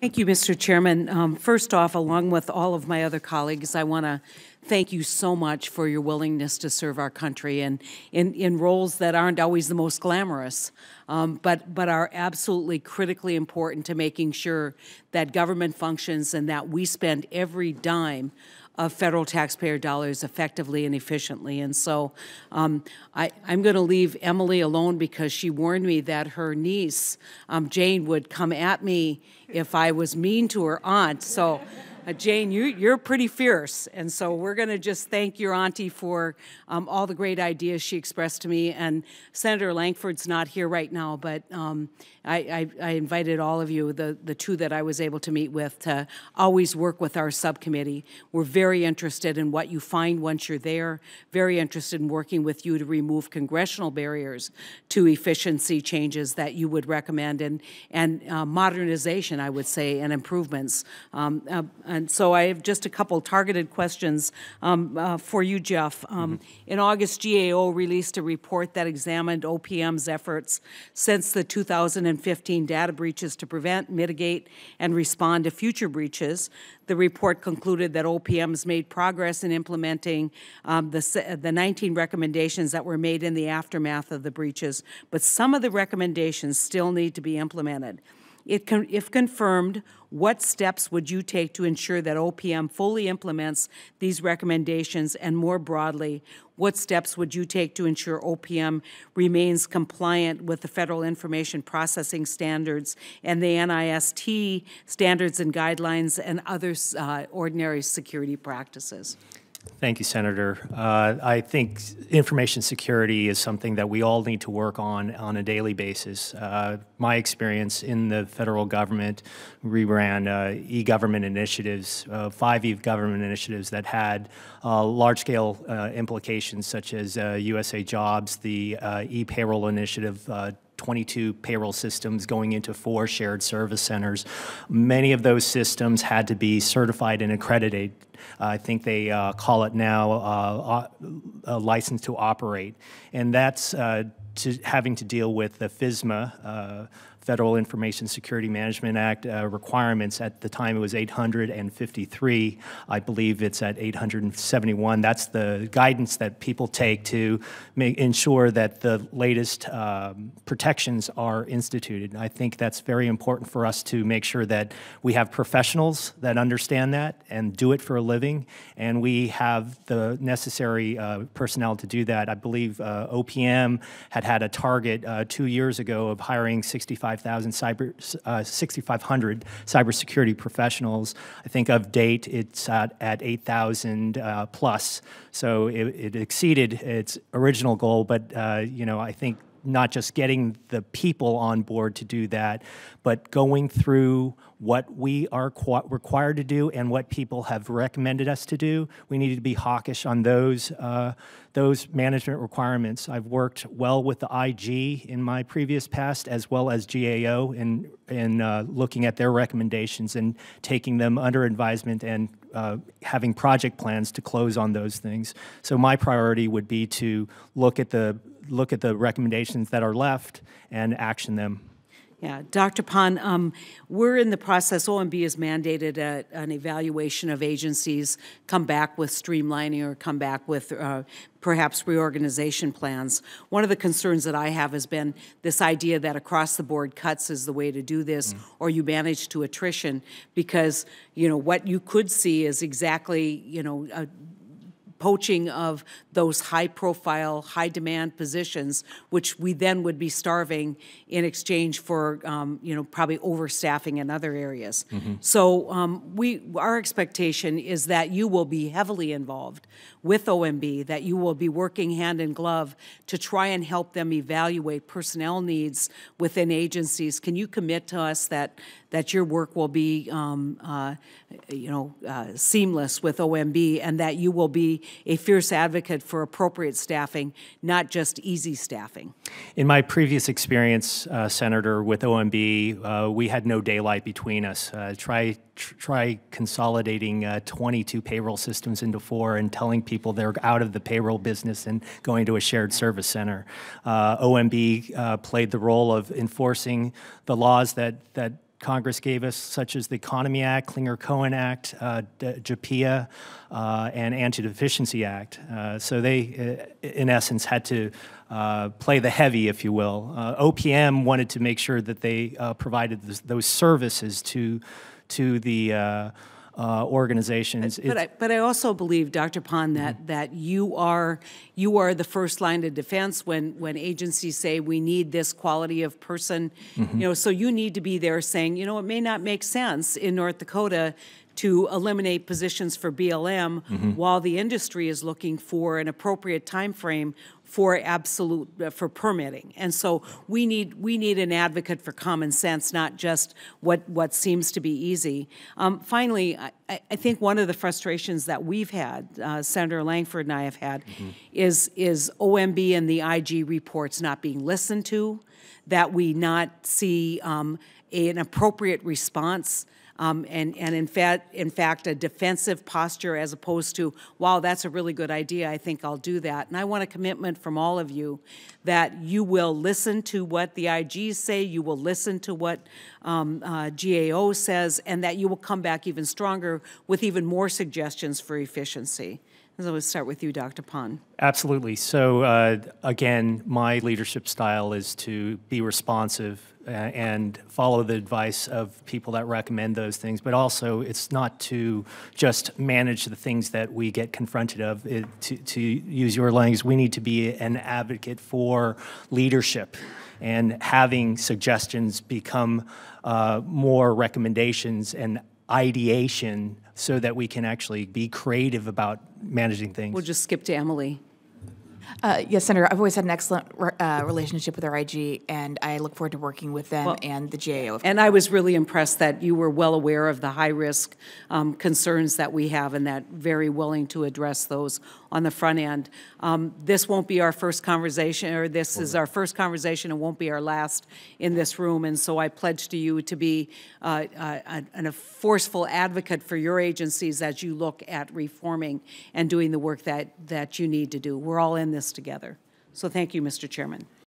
Thank you, Mr. Chairman. Um, first off, along with all of my other colleagues, I want to thank you so much for your willingness to serve our country and in, in roles that aren't always the most glamorous, um, but, but are absolutely critically important to making sure that government functions and that we spend every dime of federal taxpayer dollars effectively and efficiently. And so um, I, am going to leave Emily alone because she warned me that her niece, um, Jane, would come at me if I was mean to her aunt. So uh, Jane, you, you're pretty fierce. And so we're going to just thank your auntie for um, all the great ideas she expressed to me. And Senator Langford's not here right now, but um, I, I, I, invited all of you, the, the two that I was able to meet with, to always work with our subcommittee. We're very interested in what you find once you're there, very interested in working with you to remove congressional barriers to efficiency changes that you would recommend and, and uh, modernization, I would say, and improvements. Um, uh, and and so I have just a couple targeted questions um, uh, for you, Jeff. Um, mm -hmm. In August, GAO released a report that examined OPM's efforts since the 2015 data breaches to prevent, mitigate, and respond to future breaches. The report concluded that OPM has made progress in implementing um, the, the 19 recommendations that were made in the aftermath of the breaches, but some of the recommendations still need to be implemented. Con if confirmed, what steps would you take to ensure that OPM fully implements these recommendations? And more broadly, what steps would you take to ensure OPM remains compliant with the federal information processing standards and the NIST standards and guidelines and other uh, ordinary security practices? Thank you, Senator. Uh, I think information security is something that we all need to work on on a daily basis. Uh, my experience in the federal government, we ran uh, e-government initiatives, uh, five e-government initiatives that had uh, large-scale uh, implications such as USA Jobs, the e-payroll initiative, 22 payroll systems going into four shared service centers. Many of those systems had to be certified and accredited I think they uh, call it now uh, a license to operate. And that's uh, to having to deal with the FISMA Federal Information Security Management Act uh, requirements. At the time, it was 853. I believe it's at 871. That's the guidance that people take to make, ensure that the latest um, protections are instituted. I think that's very important for us to make sure that we have professionals that understand that and do it for a living, and we have the necessary uh, personnel to do that. I believe uh, OPM had had a target uh, two years ago of hiring 65 65,000 cyber, uh, 6,500 cybersecurity professionals. I think of date it's at, at 8,000 uh, plus. So it, it, exceeded its original goal, but uh, you know I think not just getting the people on board to do that, but going through what we are required to do and what people have recommended us to do. We need to be hawkish on those, uh, those management requirements. I've worked well with the IG in my previous past as well as GAO in, in uh, looking at their recommendations and taking them under advisement and uh, having project plans to close on those things. So my priority would be to look at the look at the recommendations that are left and action them. Yeah, Dr. Pan, um, we're in the process, OMB has mandated a, an evaluation of agencies, come back with streamlining or come back with uh, perhaps reorganization plans. One of the concerns that I have has been this idea that across the board cuts is the way to do this, mm. or you manage to attrition, because, you know, what you could see is exactly, you know, a, poaching of those high profile, high demand positions, which we then would be starving in exchange for, um, you know, probably overstaffing in other areas. Mm -hmm. So um, we, our expectation is that you will be heavily involved with OMB, that you will be working hand in glove to try and help them evaluate personnel needs within agencies. Can you commit to us that that your work will be, um, uh, you know, uh, seamless with OMB and that you will be a fierce advocate for appropriate staffing, not just easy staffing. In my previous experience, uh, Senator, with OMB, uh, we had no daylight between us. Uh, try try consolidating uh, 22 payroll systems into four and telling people they're out of the payroll business and going to a shared service center. Uh, OMB uh, played the role of enforcing the laws that that Congress gave us, such as the Economy Act, Klinger Cohen Act, uh, JAPIA, uh, and Anti Deficiency Act. Uh, so they, uh, in essence, had to uh, play the heavy, if you will. Uh, OPM wanted to make sure that they provided those, those services to, to the uh, organizations. But, but I, but I also believe, Dr. Pond, that mm -hmm. that you are you are the first line of defense when when agencies say we need this quality of person. Mm -hmm. You know, so you need to be there saying, you know, it may not make sense in North Dakota to eliminate positions for BLM mm -hmm. while the industry is looking for an appropriate time frame for absolute uh, for permitting. And so we need we need an advocate for common sense, not just what what seems to be easy. Um, finally, I, I, think one of the frustrations that we've had, uh, Senator Langford and I have had, mm -hmm. is is OMB and the IG reports not being listened to, that we not see um, an appropriate response um, and, and in, fa in fact a defensive posture as opposed to, wow, that's a really good idea, I think I'll do that. And I want a commitment from all of you that you will listen to what the IGs say, you will listen to what um, uh, GAO says, and that you will come back even stronger with even more suggestions for efficiency. So let's start with you, Dr. Pon. Absolutely. So uh, again, my leadership style is to be responsive uh, and follow the advice of people that recommend those things. But also, it's not to just manage the things that we get confronted of. It, to, to use your language, we need to be an advocate for leadership and having suggestions become uh, more recommendations and ideation so that we can actually be creative about managing things. We'll just skip to Emily. Uh, yes, Senator, I've always had an excellent uh, relationship with RIG, and I look forward to working with them well, and the GAO. and I was really impressed that you were well aware of the high risk um, concerns that we have and that very willing to address those on the front end. Um, this won't be our first conversation, or this is our first conversation and won't be our last in this room, and so I pledge to you to be uh, uh a, a forceful advocate for your agencies as you look at reforming and doing the work that, that you need to do. We're all in this this together. So thank you, Mr. Chairman.